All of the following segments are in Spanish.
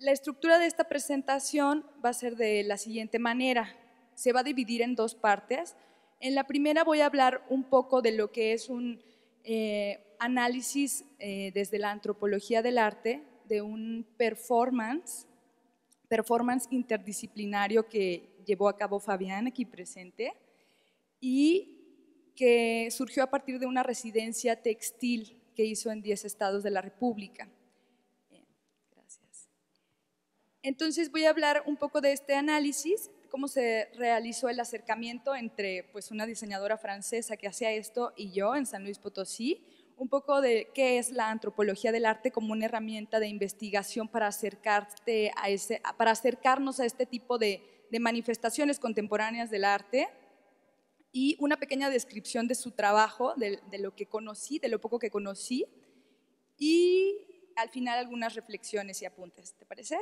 La estructura de esta presentación va a ser de la siguiente manera. Se va a dividir en dos partes. En la primera voy a hablar un poco de lo que es un eh, análisis eh, desde la antropología del arte de un performance, performance interdisciplinario que llevó a cabo Fabián aquí presente y que surgió a partir de una residencia textil que hizo en 10 estados de la República. Entonces voy a hablar un poco de este análisis, cómo se realizó el acercamiento entre pues, una diseñadora francesa que hacía esto y yo en San Luis Potosí, un poco de qué es la antropología del arte como una herramienta de investigación para, para acercarnos a este tipo de, manifestaciones contemporáneas del arte y una pequeña descripción de su trabajo, de, de lo que conocí, de lo poco que conocí y al final algunas reflexiones y apuntes, ¿te parece?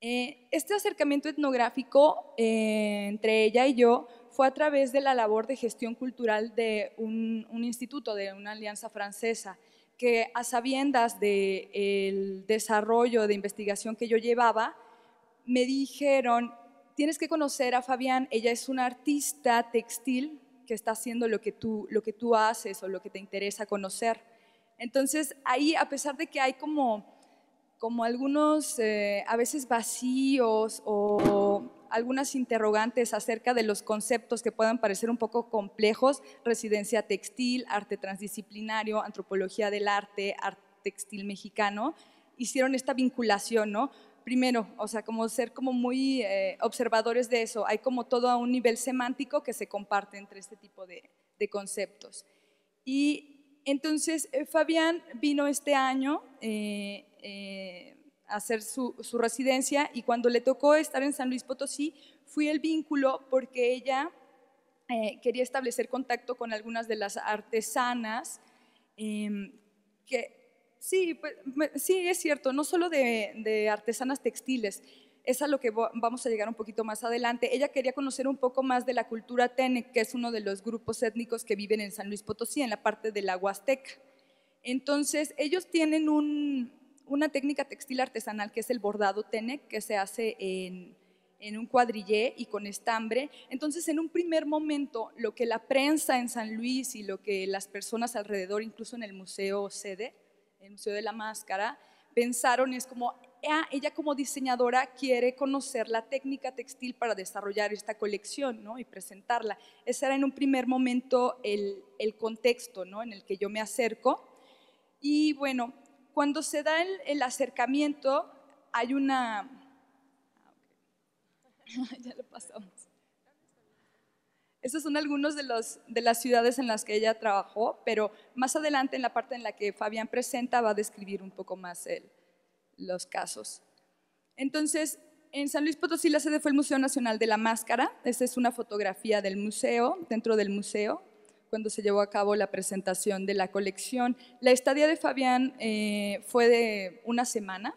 Eh, este acercamiento etnográfico eh, entre ella y yo fue a través de la labor de gestión cultural de un, instituto, de una alianza francesa, que a sabiendas del desarrollo de investigación que yo llevaba, me dijeron, tienes que conocer a Fabián, ella es una artista textil que está haciendo lo que tú, lo que tú haces o lo que te interesa conocer. Entonces ahí, a pesar de que hay como como algunos eh, a veces vacíos o algunas interrogantes acerca de los conceptos que puedan parecer un poco complejos, residencia textil, arte transdisciplinario, antropología del arte, arte textil mexicano, hicieron esta vinculación, ¿no? Primero, o sea, como ser como muy eh, observadores de eso, hay como todo a un nivel semántico que se comparte entre este tipo de, conceptos. Y entonces eh, Fabián vino este año eh, hacer su, residencia y cuando le tocó estar en San Luis Potosí, fui el vínculo porque ella eh, quería establecer contacto con algunas de las artesanas em, que... Sí, pues, sí, es cierto, no solo de, artesanas textiles, es a lo que vamos a llegar un poquito más adelante. Ella quería conocer un poco más de la cultura Tene, que es uno de los grupos étnicos que viven en San Luis Potosí, en la parte de la Huasteca. Entonces, ellos tienen un, una técnica textil artesanal que es el bordado Tenec, que se hace en, un cuadrillé y con estambre. Entonces, en un primer momento, lo que la prensa en San Luis y lo que las personas alrededor, incluso en el museo sede, el Museo de la Máscara, pensaron es como, ah, ella como diseñadora quiere conocer la técnica textil para desarrollar esta colección y presentarla. Ese era en un primer momento el, el contexto ¿no? en el que yo me acerco. Y bueno, cuando se da el, acercamiento, hay una... ya lo pasamos. son algunos de, de las ciudades en las que ella trabajó, pero más adelante en la parte en la que Fabián presenta va a describir un poco más los casos. Entonces, en San Luis Potosí la sede fue el Museo Nacional de la Máscara. Esta es una fotografía del museo, dentro del museo, cuando se llevó a cabo la presentación de la colección. La estadía de Fabián eh, fue de una semana,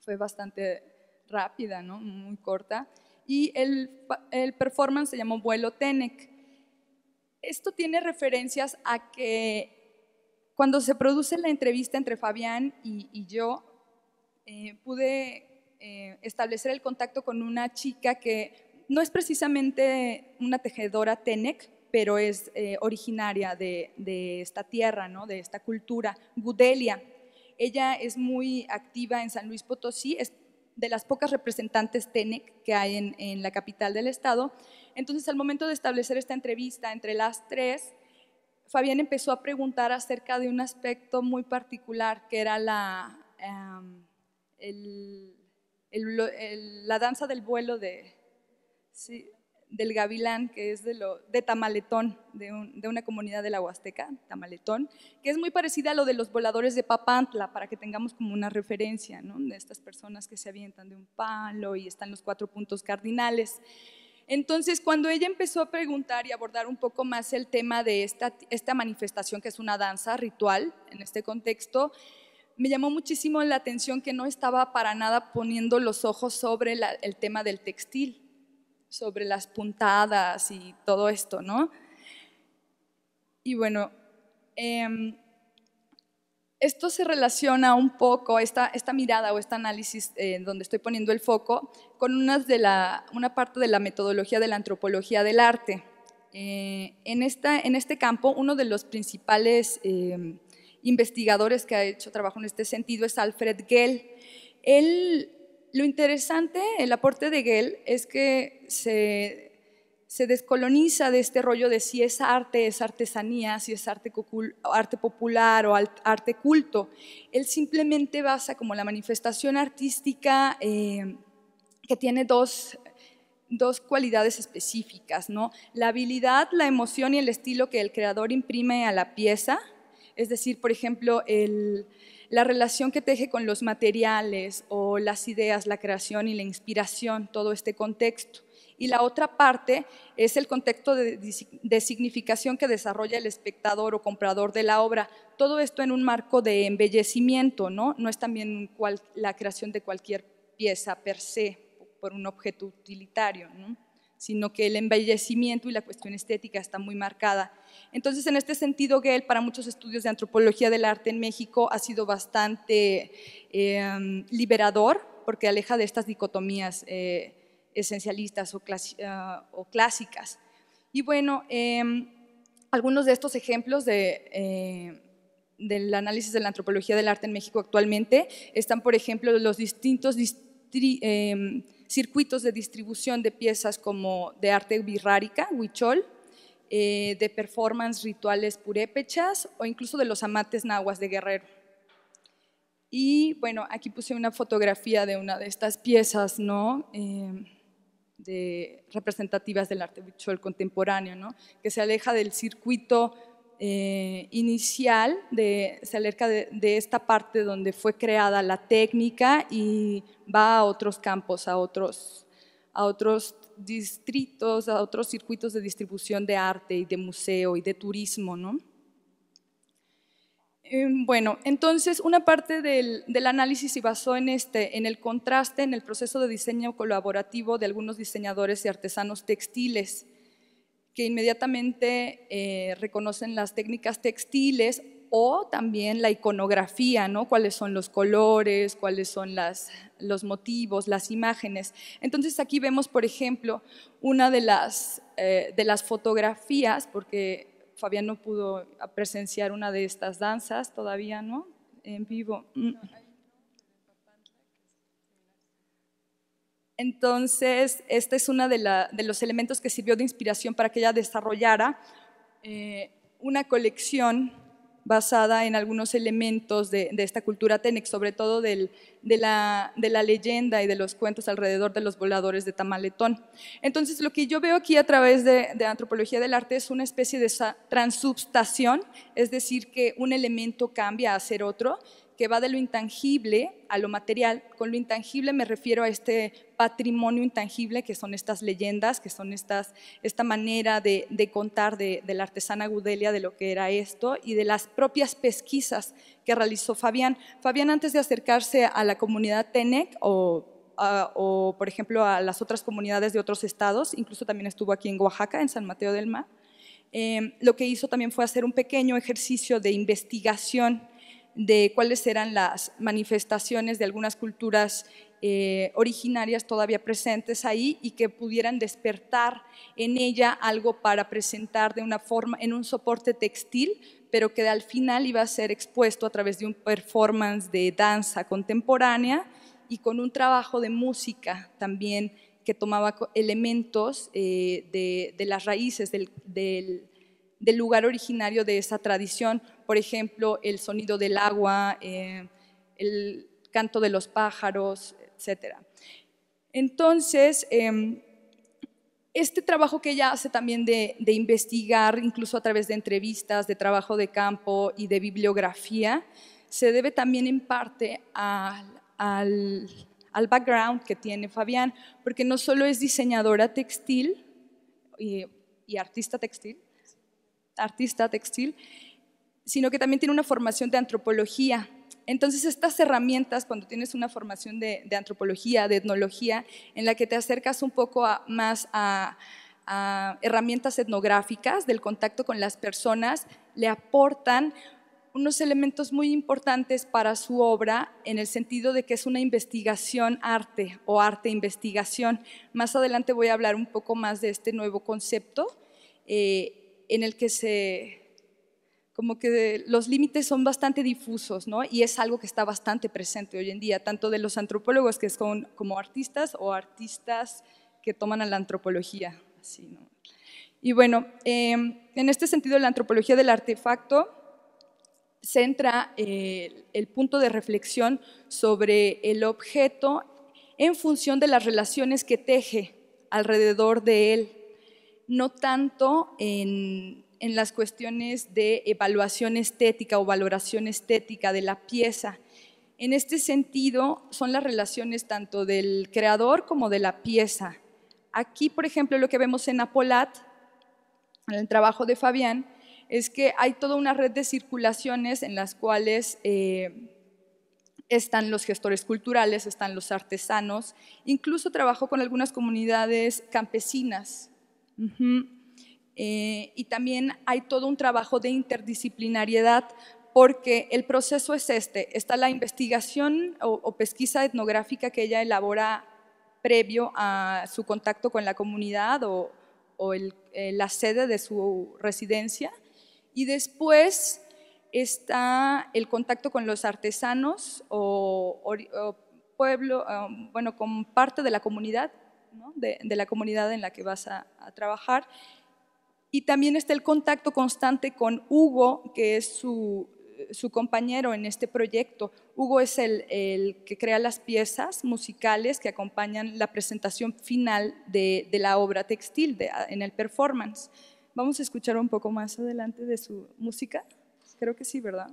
fue bastante rápida, ¿no? muy corta, y el, el performance se llamó Vuelo Tenec. Esto tiene referencias a que cuando se produce la entrevista entre Fabián y, y yo, eh, pude eh, establecer el contacto con una chica que no es precisamente una tejedora Tenec, pero es eh, originaria de, esta tierra, de esta cultura, Gudelia. Ella es muy activa en San Luis Potosí, es de las pocas representantes TENEC que hay en, la capital del estado. Entonces, al momento de establecer esta entrevista entre las tres, Fabián empezó a preguntar acerca de un aspecto muy particular que era la, em, la danza del vuelo de del gavilán, que es de, lo, de tamaletón, de, una comunidad de la Huasteca, tamaletón, que es muy parecida a lo de los voladores de Papantla, para que tengamos como una referencia, De estas personas que se avientan de un palo y están los cuatro puntos cardinales. Entonces, cuando ella empezó a preguntar y abordar un poco más el tema de esta, manifestación, que es una danza ritual en este contexto, me llamó muchísimo la atención que no estaba para nada poniendo los ojos sobre el tema del textil sobre las puntadas y todo esto, ¿no? Y bueno, em, esto se relaciona un poco, esta, esta mirada o este análisis en eh, donde estoy poniendo el foco, con unas de la, una parte de la metodología de la antropología del arte. Eh, en, esta, en este campo, uno de los principales em, investigadores que ha hecho trabajo en este sentido es Alfred Gell. Él lo interesante, el aporte de Gell, es que se, descoloniza de este rollo de si es arte, es artesanía, si es arte, arte popular o arte culto. Él simplemente basa como la manifestación artística eh, que tiene dos, dos cualidades específicas, ¿no? La habilidad, la emoción y el estilo que el creador imprime a la pieza. Es decir, por ejemplo, el la relación que teje con los materiales o las ideas, la creación y la inspiración, todo este contexto. Y la otra parte es el contexto de, significación que desarrolla el espectador o comprador de la obra. Todo esto en un marco de embellecimiento, ¿no? No es también la creación de cualquier pieza per se por un objeto utilitario, ¿no? sino que el embellecimiento y la cuestión estética está muy marcada entonces, en este sentido, Gell, para muchos estudios de antropología del arte en México, ha sido bastante em, liberador porque aleja de estas dicotomías eh, esencialistas eh, o, clásicas. Y bueno, em, algunos de estos ejemplos eh, del análisis de la antropología del arte en México actualmente están, por ejemplo, los distintos em, circuitos de distribución de piezas como de arte birrárica, huichol, eh, de performance rituales purépechas o incluso de los amates nahuas de Guerrero. Y bueno, aquí puse una fotografía de una de estas piezas, ¿no? Em, de, representativas del arte visual contemporáneo, ¿no? Que se aleja del circuito eh, inicial, de, se aleja de, de, esta parte donde fue creada la técnica y va a otros campos, a otros, a otros distritos, a otros circuitos de distribución de arte y de museo y de turismo, ¿no? Eh, bueno, entonces una parte del, análisis se basó en, este, en el contraste en el proceso de diseño colaborativo de algunos diseñadores y artesanos textiles, que inmediatamente eh, reconocen las técnicas textiles o también la iconografía, ¿no? Cuáles son los colores, cuáles son los motivos, las imágenes. Entonces aquí vemos, por ejemplo, una de las, eh, de las fotografías, porque Fabián no pudo presenciar una de estas danzas todavía, ¿no? En vivo. Mm. Entonces, este es uno de, los elementos que sirvió de inspiración para que ella desarrollara eh, una colección basada en algunos elementos de, esta cultura Tenex, sobre todo de, la, leyenda y de los cuentos alrededor de los voladores de Tamaletón. Entonces, lo que yo veo aquí a través de, de antropología del arte es una especie de transubstación, es decir, que un elemento cambia a ser otro que va de lo intangible a lo material. Con lo intangible me refiero a este patrimonio intangible que son estas leyendas, que son estas, esta manera de, contar de, la artesana Gudelia de lo que era esto y de las propias pesquisas que realizó Fabián. Fabián antes de acercarse a la comunidad Tenec o por ejemplo, a las otras comunidades de otros estados, incluso también estuvo aquí en Oaxaca, en San Mateo del Mar. Eh, lo que hizo también fue hacer un pequeño ejercicio de investigación de cuáles eran las manifestaciones de algunas culturas eh, originarias todavía presentes ahí y que pudieran despertar en ella algo para presentar de una forma, en un soporte textil, pero que al final iba a ser expuesto a través de un performance de danza contemporánea y con un trabajo de música también que tomaba elementos eh, de, las raíces del lugar originario de esa tradición por ejemplo, el sonido del agua, eh, el canto de los pájaros, etc. Entonces, em, este trabajo que ella hace también de, investigar, incluso a través de entrevistas, de trabajo de campo y de bibliografía, se debe también en parte al, background que tiene Fabián, porque no solo es diseñadora textil y, eh, y artista textil, artista textil, sino que también tiene una formación de antropología. Entonces, estas herramientas, cuando tienes una formación de, antropología, de etnología, en la que te acercas un poco más a, herramientas etnográficas del contacto con las personas, le aportan unos elementos muy importantes para su obra en el sentido de que es una investigación arte o arte investigación. Más adelante voy a hablar un poco más de este nuevo concepto eh, en el que se, como que los límites son bastante difusos, ¿no? Y es algo que está bastante presente hoy en día, tanto de los antropólogos que son como artistas o artistas que toman a la antropología. Y bueno, em, en este sentido, la antropología del artefacto centra eh, el punto de reflexión sobre el objeto en función de las relaciones que teje alrededor de él, no tanto en en las cuestiones de evaluación estética o valoración estética de la pieza. En este sentido, son las relaciones tanto del creador como de la pieza. Aquí, por ejemplo, lo que vemos en Apolat, en el trabajo de Fabián, es que hay toda una red de circulaciones en las cuales eh, están los gestores culturales, están los artesanos, incluso trabajo con algunas comunidades campesinas. Eh, y también hay todo un trabajo de interdisciplinariedad porque el proceso es este. Está la investigación o, pesquisa etnográfica que ella elabora previo a su contacto con la comunidad o, eh, la sede de su residencia. Y después está el contacto con los artesanos o, pueblo, eh, bueno, con parte de la comunidad, de, la comunidad en la que vas a trabajar. Y también está el contacto constante con Hugo, que es su, eh, compañero en este proyecto. Hugo es el, que crea las piezas musicales que acompañan la presentación final de, la obra textil en el performance. Vamos a escuchar un poco más adelante de su música. Creo que sí, ¿verdad?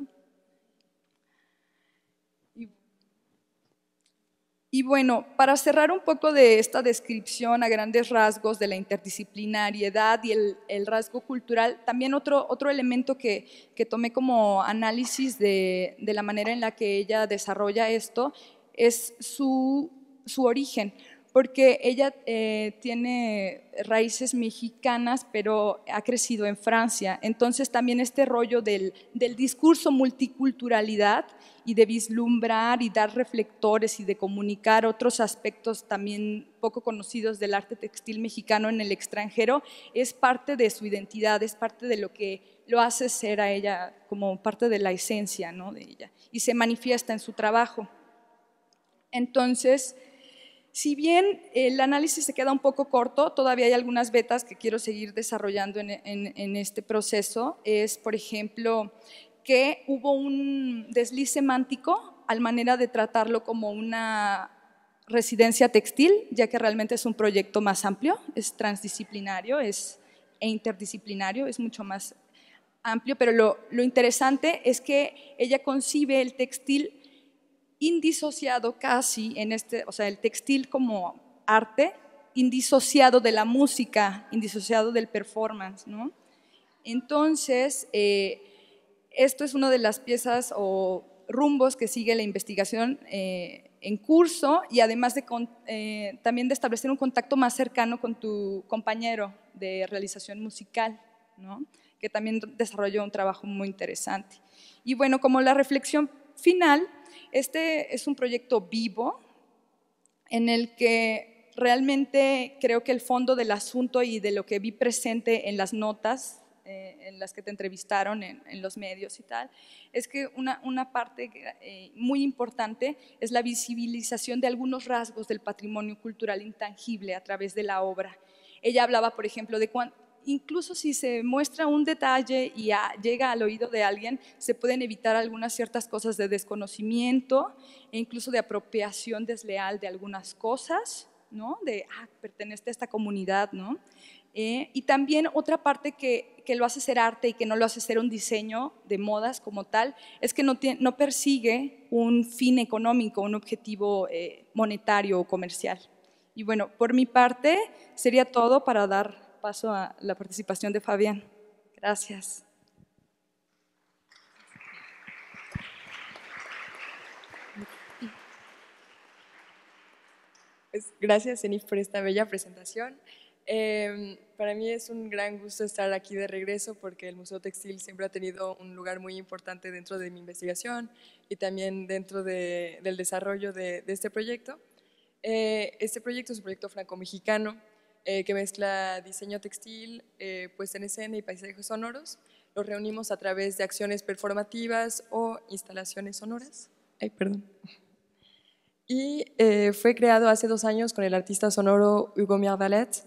Y bueno, para cerrar un poco de esta descripción a grandes rasgos de la interdisciplinariedad y el, rasgo cultural, también otro, elemento que, tomé como análisis de, la manera en la que ella desarrolla esto es su origen porque ella eh, tiene raíces mexicanas, pero ha crecido en Francia. Entonces también este rollo del, discurso multiculturalidad y de vislumbrar y dar reflectores y de comunicar otros aspectos también poco conocidos del arte textil mexicano en el extranjero es parte de su identidad, es parte de lo que lo hace ser a ella como parte de la esencia ¿no? de ella y se manifiesta en su trabajo. Entonces, si bien el análisis se queda un poco corto, todavía hay algunas betas que quiero seguir desarrollando en, este proceso. Es, por ejemplo, que hubo un desliz semántico al manera de tratarlo como una residencia textil, ya que realmente es un proyecto más amplio, es transdisciplinario es, e interdisciplinario, es mucho más amplio, pero lo interesante es que ella concibe el textil indisociado casi en este, o sea, el textil como arte, indisociado de la música, indisociado del performance, ¿no? Entonces, eh, esto es una de las piezas o rumbos que sigue la investigación eh, en curso y además eh, también de establecer un contacto más cercano con tu compañero de realización musical, ¿no? que también desarrolló un trabajo muy interesante. Y bueno, como la reflexión final, este es un proyecto vivo en el que realmente creo que el fondo del asunto y de lo que vi presente en las notas eh, en las que te entrevistaron en, los medios y tal, es que una, parte eh, muy importante es la visibilización de algunos rasgos del patrimonio cultural intangible a través de la obra. Ella hablaba, por ejemplo, de cuánto incluso si se muestra un detalle y llega al oído de alguien, se pueden evitar algunas ciertas cosas de desconocimiento e incluso de apropiación desleal de algunas cosas, ¿no? De, ah, pertenece a esta comunidad, ¿no? Eh, y también otra parte que, lo hace ser arte y que no lo hace ser un diseño de modas como tal, es que no, persigue un fin económico, un objetivo eh, monetario o comercial. Y bueno, por mi parte sería todo para dar paso a la participación de Fabián. Gracias. Pues, gracias, Enif, por esta bella presentación. Em, para mí es un gran gusto estar aquí de regreso porque el Museo Textil siempre ha tenido un lugar muy importante dentro de mi investigación y también dentro del desarrollo de, este proyecto. Eh, este proyecto es un proyecto franco-mexicano eh, que mezcla diseño textil, eh, puesta en escena y paisajes sonoros. Los reunimos a través de acciones performativas o instalaciones sonoras. Ay, perdón. Y eh, fue creado hace dos años con el artista sonoro Hugo Miardalet,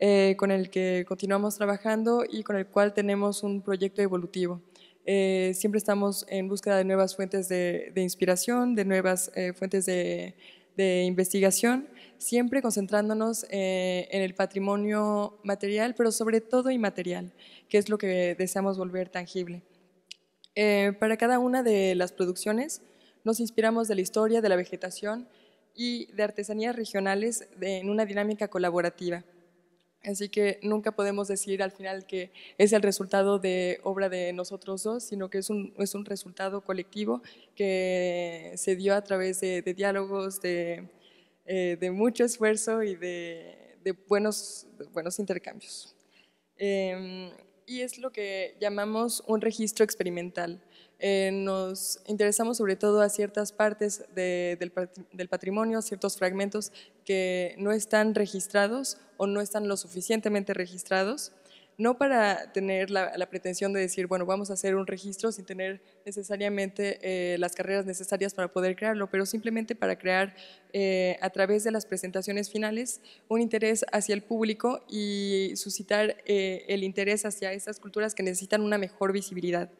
eh, con el que continuamos trabajando y con el cual tenemos un proyecto evolutivo. siempre estamos en búsqueda de nuevas fuentes de inspiración, de nuevas fuentes de de investigación, siempre concentrándonos eh, en el patrimonio material, pero sobre todo inmaterial, que es lo que deseamos volver tangible. Eh, para cada una de las producciones nos inspiramos de la historia, de la vegetación y de artesanías regionales en una dinámica colaborativa. Así que nunca podemos decir al final que es el resultado de obra de nosotros dos, sino que es un, resultado colectivo que se dio a través de, diálogos, eh, de, mucho esfuerzo y de, buenos, intercambios. Em, y es lo que llamamos un registro experimental. Eh, nos interesamos sobre todo a ciertas partes del, patrimonio, a ciertos fragmentos que no están registrados o no están lo suficientemente registrados, no para tener la, pretensión de decir, bueno, vamos a hacer un registro sin tener necesariamente eh, las carreras necesarias para poder crearlo, pero simplemente para crear eh, a través de las presentaciones finales un interés hacia el público y suscitar eh, el interés hacia esas culturas que necesitan una mejor visibilidad.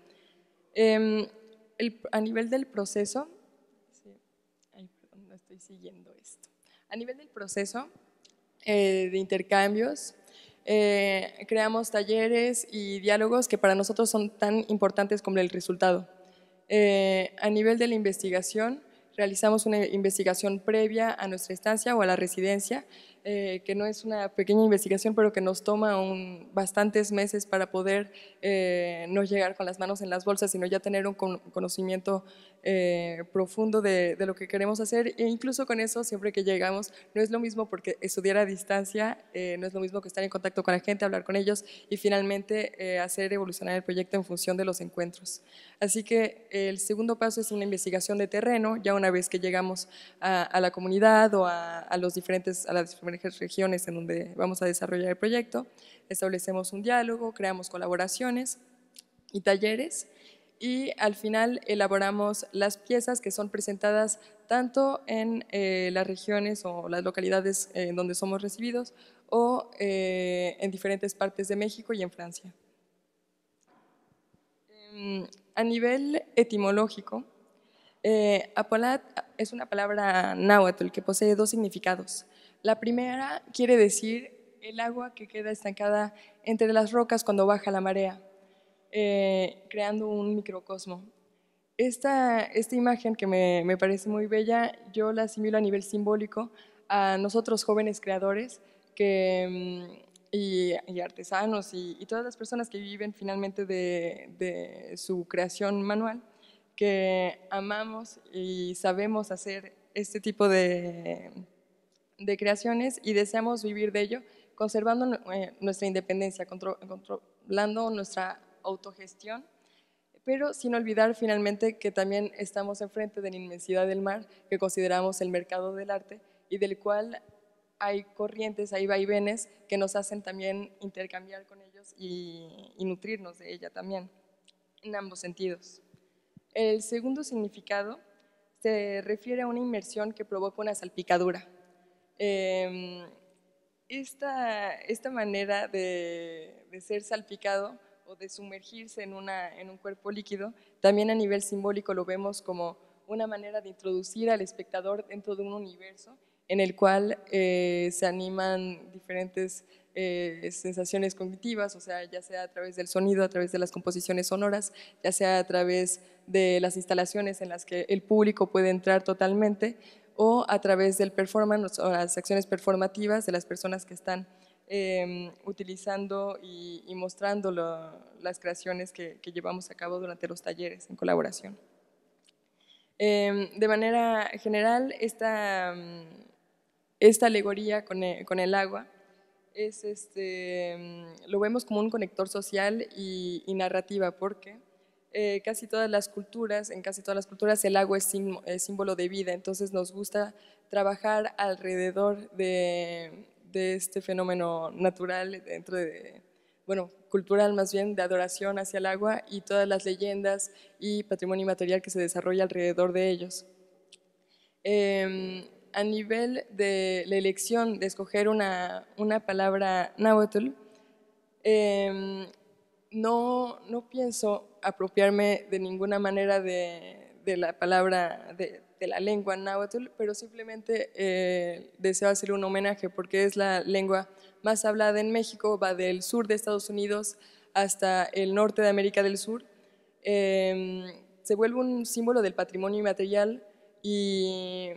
Em, a nivel del proceso, no estoy siguiendo esto. A nivel del proceso, eh, de intercambios. Eh, creamos talleres y diálogos que para nosotros son tan importantes como el resultado. Eh, a nivel de la investigación, realizamos una investigación previa a nuestra estancia o a la residencia eh, que no es una pequeña investigación, pero que nos toma un, bastantes meses para poder eh, no llegar con las manos en las bolsas, sino ya tener un conocimiento eh, profundo de, lo que queremos hacer. E incluso con eso, siempre que llegamos, no es lo mismo porque estudiar a distancia, no es lo mismo que estar en contacto con la gente, hablar con ellos y finalmente hacer evolucionar el proyecto en función de los encuentros. Así que el segundo paso es una investigación de terreno, ya una vez que llegamos a, la comunidad o a, a los diferentes, a las diferentes regiones en donde vamos a desarrollar el proyecto, establecemos un diálogo, creamos colaboraciones y talleres y al final elaboramos las piezas que son presentadas tanto en eh, las regiones o las localidades eh, en donde somos recibidos o eh, en diferentes partes de México y en Francia. Em, a nivel etimológico, apolat es una palabra náhuatl que posee dos significados. La primera quiere decir el agua que queda estancada entre las rocas cuando baja la marea, eh, creando un microcosmo. Esta, imagen que me, parece muy bella, yo la asimilo a nivel simbólico a nosotros jóvenes creadores mm, Y, artesanos y, todas las personas que viven finalmente de, de, su creación manual, que amamos y sabemos hacer este tipo de, de creaciones y deseamos vivir de ello, conservando eh, nuestra independencia, controlando nuestra autogestión, pero sin olvidar finalmente que también estamos enfrente de la inmensidad del mar, que consideramos el mercado del arte y del cual hay corrientes, hay vaivenes que nos hacen también intercambiar con ellos y, y nutrirnos de ella también, en ambos sentidos. El segundo significado se refiere a una inmersión que provoca una salpicadura, Em, esta, manera de, ser salpicado o de sumergirse en, un cuerpo líquido, también a nivel simbólico lo vemos como una manera de introducir al espectador dentro de un universo en el cual eh, se animan diferentes eh, sensaciones cognitivas, o sea, ya sea a través del sonido, a través de las composiciones sonoras, ya sea a través de las instalaciones en las que el público puede entrar totalmente, o a través del performance o las acciones performativas de las personas que están em, utilizando y, mostrando las creaciones que, llevamos a cabo durante los talleres en colaboración. Em, de manera general, esta, mm, alegoría e, con el, agua este, mm, lo vemos como un conector social y, y narrativa qué? Eh, casi todas las culturas, en casi todas las culturas el agua es, símbolo de vida, entonces nos gusta trabajar alrededor de, este fenómeno natural, dentro de, bueno, cultural más bien, de adoración hacia el agua y todas las leyendas y patrimonio material que se desarrolla alrededor de ellos. Em, a nivel de la elección de escoger una, palabra náhuatl, em, no pienso apropiarme de ninguna manera de, de la palabra, de, la lengua náhuatl, pero simplemente eh, deseo hacer un homenaje porque es la lengua más hablada en México, va del sur de Estados Unidos hasta el norte de América del Sur. Em, se vuelve un símbolo del patrimonio inmaterial y,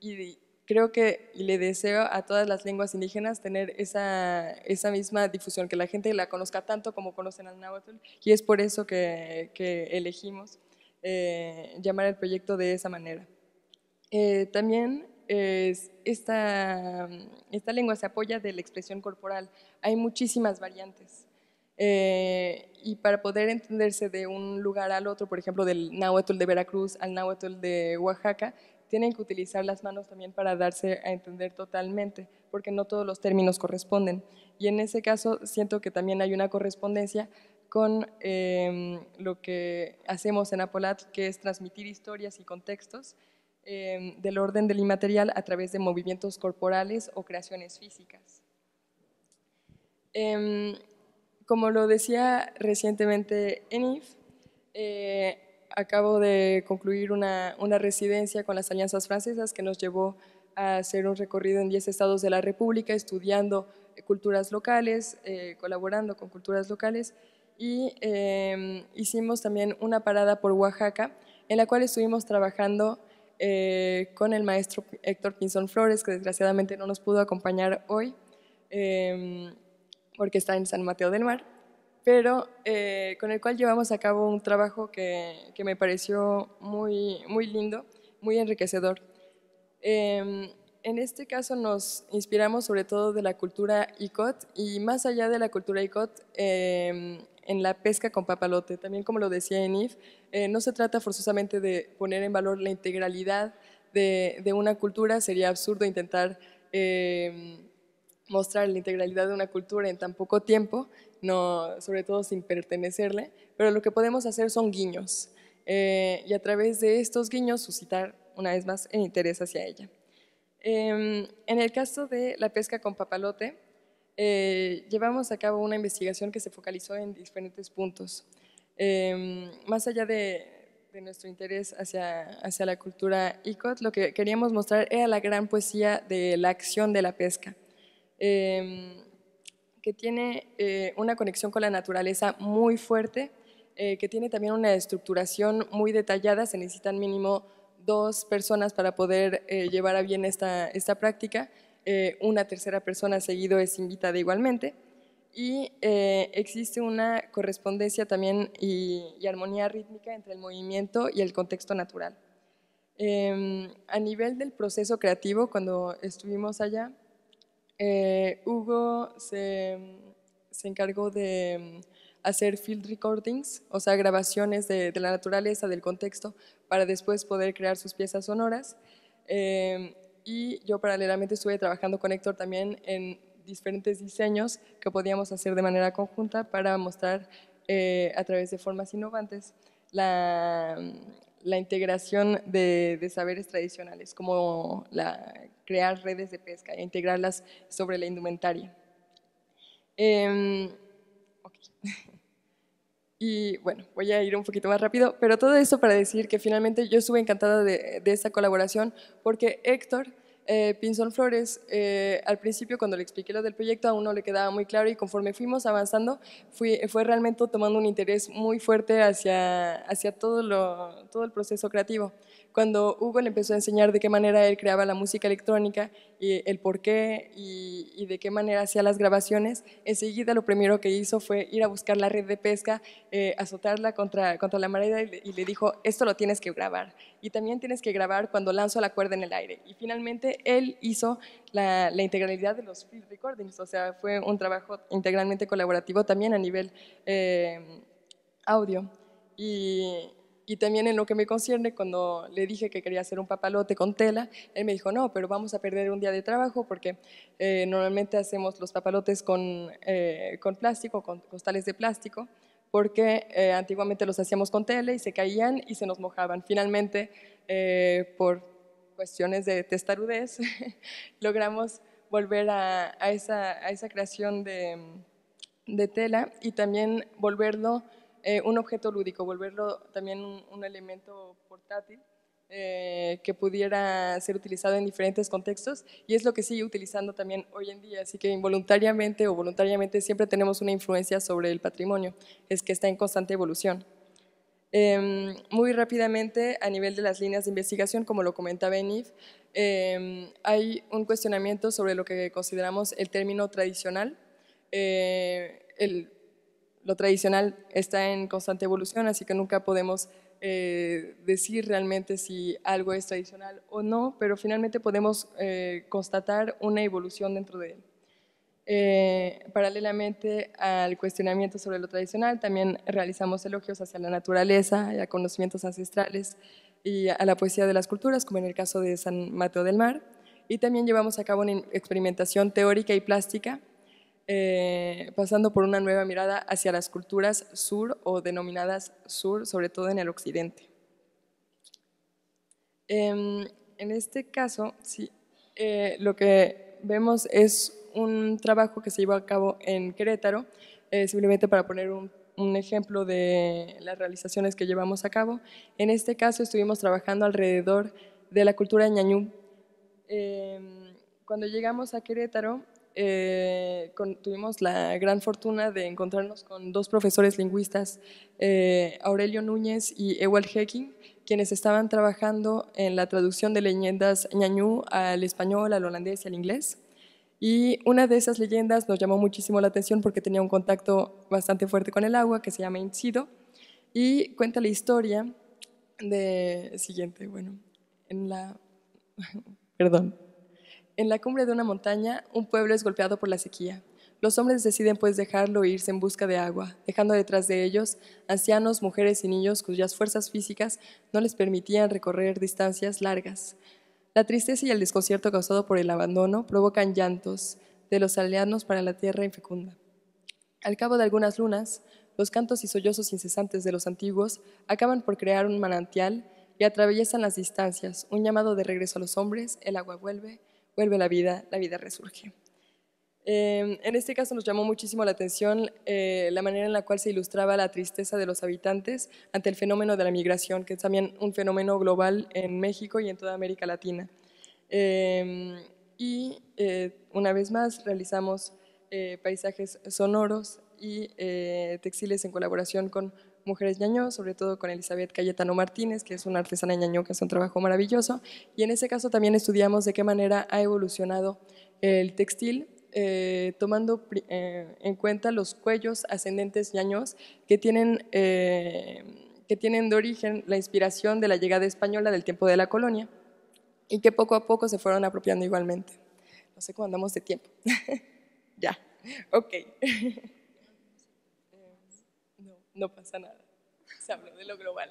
y, creo que le deseo a todas las lenguas indígenas tener esa, esa misma difusión, que la gente la conozca tanto como conocen al náhuatl, y es por eso que, que elegimos eh, llamar el proyecto de esa manera. Eh, también esta, esta lengua se apoya de la expresión corporal, hay muchísimas variantes. Eh, y para poder entenderse de un lugar al otro, por ejemplo, del náhuatl de Veracruz al náhuatl de Oaxaca, tienen que utilizar las manos también para darse a entender totalmente, porque no todos los términos corresponden. Y en ese caso siento que también hay una correspondencia con em, lo que hacemos en Apolat, que es transmitir historias y contextos em, del orden del inmaterial a través de movimientos corporales o creaciones físicas. Em, como lo decía recientemente Enif, eh, acabo de concluir una, residencia con las alianzas francesas que nos llevó a hacer un recorrido en 10 estados de la República estudiando eh, culturas locales, eh, colaborando con culturas locales y em, hicimos también una parada por Oaxaca en la cual estuvimos trabajando eh, con el maestro Héctor Pinzón Flores, que desgraciadamente no nos pudo acompañar hoy em, porque está en San Mateo del Mar pero eh, con el cual llevamos a cabo un trabajo que, que me pareció muy, muy lindo, muy enriquecedor. Em, en este caso nos inspiramos sobre todo de la cultura ICOT y más allá de la cultura ICOT, em, en la pesca con papalote. También como lo decía Enif, eh, no se trata forzosamente de poner en valor la integralidad de, de una cultura, sería absurdo intentar em, mostrar la integralidad de una cultura en tan poco tiempo no, sobre todo sin pertenecerle, pero lo que podemos hacer son guiños eh, y a través de estos guiños suscitar una vez más el interés hacia ella. Em, en el caso de la pesca con papalote, eh, llevamos a cabo una investigación que se focalizó en diferentes puntos. Em, más allá de, nuestro interés hacia, hacia la cultura ICOT, lo que queríamos mostrar era la gran poesía de la acción de la pesca. Em, que tiene eh, una conexión con la naturaleza muy fuerte, eh, que tiene también una estructuración muy detallada, se necesitan mínimo dos personas para poder eh, llevar a bien esta, práctica, una tercera persona seguido es invitada igualmente, y existe una correspondencia también y, armonía rítmica entre el movimiento y el contexto natural. Em, a nivel del proceso creativo, cuando estuvimos allá, eh, Hugo se, encargó de mm, hacer field recordings, o sea, grabaciones de, la naturaleza, del contexto, para después poder crear sus piezas sonoras. Eh, y yo paralelamente estuve trabajando con Héctor también en diferentes diseños que podíamos hacer de manera conjunta para mostrar eh, a través de formas innovantes mm, la, integración de, de, saberes tradicionales, como la crear redes de pesca e integrarlas sobre la indumentaria. Em, y bueno, voy a ir un poquito más rápido, pero todo esto para decir que finalmente yo estuve encantada de esta colaboración porque Héctor eh, Pinzón Flores, eh, al principio cuando le expliqué lo del proyecto a uno le quedaba muy claro y conforme fuimos avanzando fue realmente tomando un interés muy fuerte hacia, hacia todo, todo el proceso creativo. Cuando Hugo le empezó a enseñar de qué manera él creaba la música electrónica y el por qué y, de qué manera hacía las grabaciones, enseguida lo primero que hizo fue ir a buscar la red de pesca, eh, azotarla contra, contra la marea y le, y le dijo, esto lo tienes que grabar y también tienes que grabar cuando lanzo la cuerda en el aire. Y finalmente él hizo la, integralidad de los field recordings, o sea, fue un trabajo integralmente colaborativo también a nivel eh, audio. Y, y también en lo que me concierne, cuando le dije que quería hacer un papalote con tela, él me dijo, no, pero vamos a perder un día de trabajo porque eh, normalmente hacemos los papalotes con, eh, con plástico, con costales de plástico, porque antiguamente los hacíamos con tela y se caían y se nos mojaban. Finalmente, por cuestiones de testarudez, logramos volver a, esa, creación de, tela y también volverlo eh, un objeto lúdico, volverlo también un, elemento portátil eh, que pudiera ser utilizado en diferentes contextos y es lo que sigue utilizando también hoy en día, así que involuntariamente o voluntariamente siempre tenemos una influencia sobre el patrimonio, es que está en constante evolución. Em, muy rápidamente, a nivel de las líneas de investigación, como lo comentaba Enif, em, hay un cuestionamiento sobre lo que consideramos el término tradicional. Eh, lo tradicional está en constante evolución, así que nunca podemos eh, decir realmente si algo es tradicional o no, pero finalmente podemos eh, constatar una evolución dentro de él. Eh, paralelamente al cuestionamiento sobre lo tradicional, también realizamos elogios hacia la naturaleza y a conocimientos ancestrales y a la poesía de las culturas, como en el caso de San Mateo del Mar. Y también llevamos a cabo una experimentación teórica y plástica, eh, pasando por una nueva mirada hacia las culturas sur o denominadas sur, sobre todo en el occidente. Em, en este caso, sí, eh, lo que vemos es un trabajo que se llevó a cabo en Querétaro, eh, simplemente para poner un, ejemplo de las realizaciones que llevamos a cabo. En este caso estuvimos trabajando alrededor de la cultura ñañú. Em, cuando llegamos a Querétaro, eh, tuvimos la gran fortuna de encontrarnos con dos profesores lingüistas, eh, Aurelio Núñez y Ewald Hecking, quienes estaban trabajando en la traducción de leyendas ñañú al español, al holandés y al inglés. Y una de esas leyendas nos llamó muchísimo la atención porque tenía un contacto bastante fuerte con el agua, que se llama Incido, y cuenta la historia de... Siguiente, bueno, en la... Perdón. En la cumbre de una montaña, un pueblo es golpeado por la sequía. Los hombres deciden pues dejarlo e irse en busca de agua, dejando detrás de ellos ancianos, mujeres y niños cuyas fuerzas físicas no les permitían recorrer distancias largas. La tristeza y el desconcierto causado por el abandono provocan llantos de los aldeanos para la tierra infecunda. Al cabo de algunas lunas, los cantos y sollozos incesantes de los antiguos acaban por crear un manantial y atraviesan las distancias, un llamado de regreso a los hombres, el agua vuelve, vuelve la vida, la vida resurge. Em, en este caso nos llamó muchísimo la atención eh, la manera en la cual se ilustraba la tristeza de los habitantes ante el fenómeno de la migración, que es también un fenómeno global en México y en toda América Latina. Em, y eh, una vez más realizamos eh, paisajes sonoros y textiles en colaboración con mujeres ñañó, sobre todo con Elizabeth Cayetano Martínez, que es una artesana ñañó que hace un trabajo maravilloso. Y en ese caso también estudiamos de qué manera ha evolucionado el textil eh, tomando eh, en cuenta los cuellos ascendentes ñaños que tienen, eh, que tienen de origen la inspiración de la llegada española del tiempo de la colonia y que poco a poco se fueron apropiando igualmente. No sé cómo andamos de tiempo. ya, ok. no, no pasa nada. Se habló de lo global.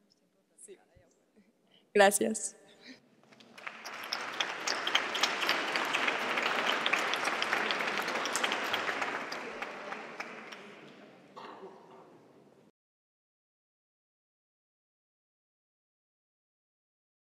Gracias.